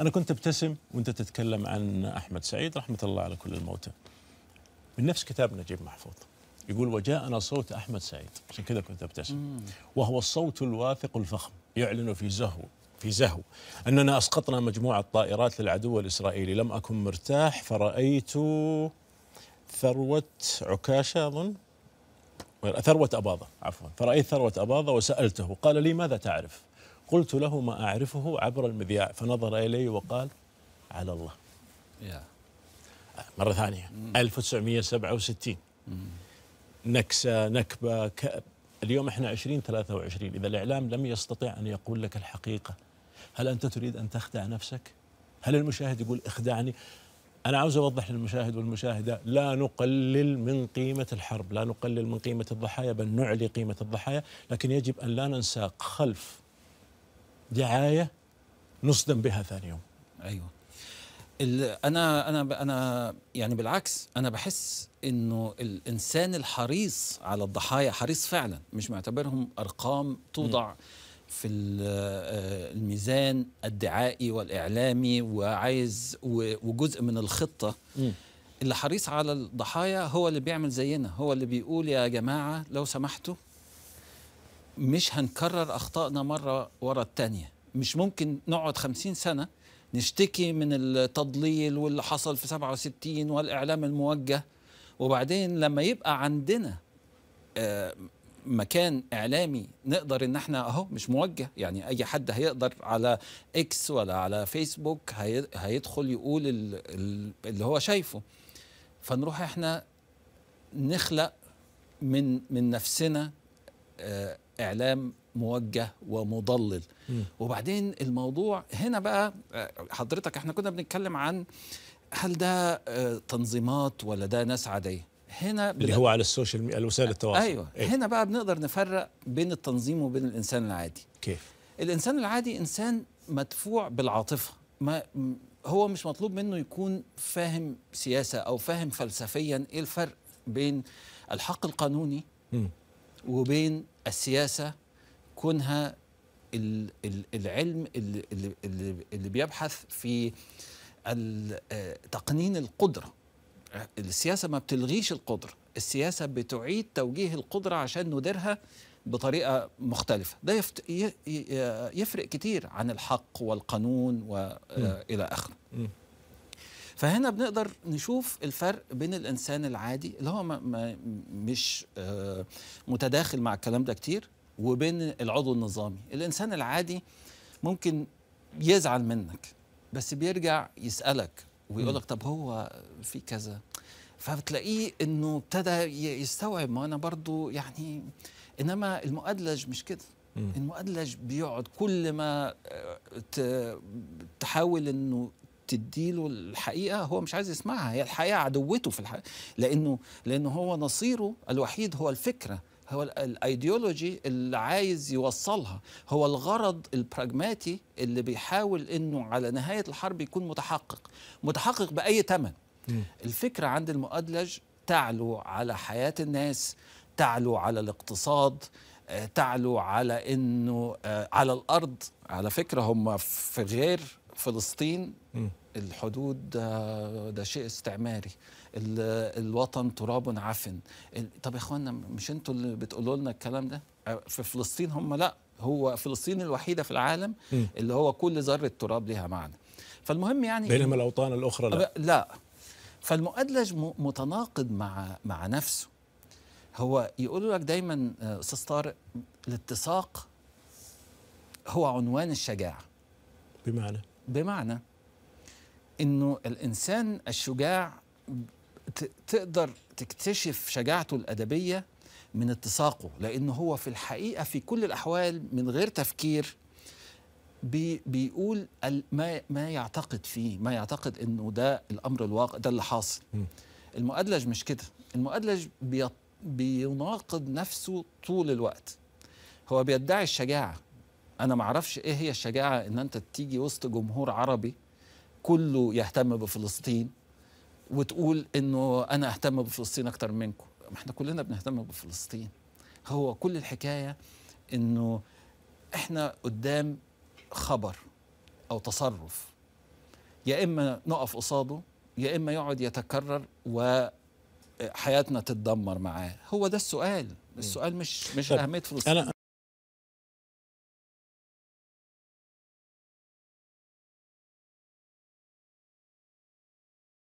أنا كنت أبتسم وأنت تتكلم عن أحمد سعيد رحمة الله على كل الموتى من نفس كتاب نجيب محفوظ يقول وجاءنا صوت أحمد سعيد عشان كذا كنت أبتسم وهو الصوت الواثق الفخم يعلن في زهو في زهو أننا أسقطنا مجموعة طائرات للعدو الإسرائيلي لم أكن مرتاح فرأيت ثروة عكاشة أظن ثروة أباضة عفوا فرأيت ثروة أباضة وسألته قال لي ماذا تعرف قلت له ما أعرفه عبر المذياع فنظر إلي وقال على الله مرة ثانية 1967 نكسة نكبة كأب اليوم احنا 2023 إذا الإعلام لم يستطع أن يقول لك الحقيقة هل أنت تريد أن تخدع نفسك؟ هل المشاهد يقول اخدعني؟ أنا عاوز أوضح للمشاهد والمشاهدة لا نقلل من قيمة الحرب لا نقلل من قيمة الضحايا بل نعلي قيمة الضحايا لكن يجب أن لا ننسى خلف دعايه نصدم بها ثاني يوم ايوه انا انا انا يعني بالعكس انا بحس انه الانسان الحريص على الضحايا حريص فعلا مش معتبرهم ارقام توضع م. في آه، الميزان الدعائي والاعلامي وعايز وجزء من الخطه م. اللي حريص على الضحايا هو اللي بيعمل زينا هو اللي بيقول يا جماعه لو سمحتوا مش هنكرر أخطائنا مرة ورا التانية مش ممكن نقعد خمسين سنة نشتكي من التضليل واللي حصل في 67 والإعلام الموجه وبعدين لما يبقى عندنا آه، مكان اعلامي نقدر ان احنا اهو مش موجه يعني اي حد هيقدر على اكس ولا على فيسبوك هيدخل يقول اللي هو شايفه فنروح احنا نخلق من من نفسنا آه، اعلام موجه ومضلل م. وبعدين الموضوع هنا بقى آه، حضرتك احنا كنا بنتكلم عن هل ده آه، تنظيمات ولا ده ناس عاديه هنا اللي هو على السوشيال ميديا وسائل آه، التواصل ايوه إيه؟ هنا بقى بنقدر نفرق بين التنظيم وبين الانسان العادي كيف الانسان العادي انسان مدفوع بالعاطفه ما هو مش مطلوب منه يكون فاهم سياسه او فاهم فلسفيا ايه الفرق بين الحق القانوني م. وبين السياسه كونها العلم اللي, اللي, اللي بيبحث في آه، تقنين القدره السياسه ما بتلغيش القدره السياسه بتعيد توجيه القدره عشان نديرها بطريقه مختلفه ده يفرق كتير عن الحق والقانون والى آه، اخره فهنا بنقدر نشوف الفرق بين الانسان العادي اللي هو ما ما مش آه، متداخل مع الكلام ده كتير وبين العضو النظامي الانسان العادي ممكن يزعل منك بس بيرجع يسالك ويقول لك طب هو في كذا فبتلاقيه انه ابتدى يستوعب ما انا برضو يعني انما المؤدلج مش كده المؤدلج بيقعد كل ما آه، تحاول انه تديله الحقيقه هو مش عايز يسمعها هي الحقيقه عدوته في الحقيقة لانه لانه هو نصيره الوحيد هو الفكره هو الايديولوجي اللي عايز يوصلها هو الغرض البراجماتي اللي بيحاول انه على نهايه الحرب يكون متحقق متحقق باي ثمن الفكره عند المؤدلج تعلو على حياه الناس تعلو على الاقتصاد آه، تعلو على انه آه، على الارض على فكره هم في غير فلسطين الحدود ده, ده شيء استعماري الوطن تراب عفن طب يا اخوانا مش انتوا اللي بتقولوا لنا الكلام ده في فلسطين هم لا هو فلسطين الوحيده في العالم اللي هو كل ذره تراب ليها معنى فالمهم يعني بينما الاوطان الاخرى لا لا فالمؤدلج متناقض مع مع نفسه هو يقول لك دايما آه، استاذ طارق الاتساق هو عنوان الشجاعه بمعنى بمعنى انه الانسان الشجاع تقدر تكتشف شجاعته الادبيه من اتساقه لانه هو في الحقيقه في كل الاحوال من غير تفكير بي بيقول ما ما يعتقد فيه ما يعتقد انه ده الامر الواقع ده اللي حاصل المؤدلج مش كده المؤدلج بيناقض نفسه طول الوقت هو بيدعي الشجاعه انا ما اعرفش ايه هي الشجاعه ان انت تيجي وسط جمهور عربي كله يهتم بفلسطين وتقول انه انا اهتم بفلسطين اكتر منكم ما احنا كلنا بنهتم بفلسطين هو كل الحكايه انه احنا قدام خبر او تصرف يا اما نقف قصاده يا اما يقعد يتكرر وحياتنا تتدمر معاه هو ده السؤال السؤال مش مش اهميه فلسطين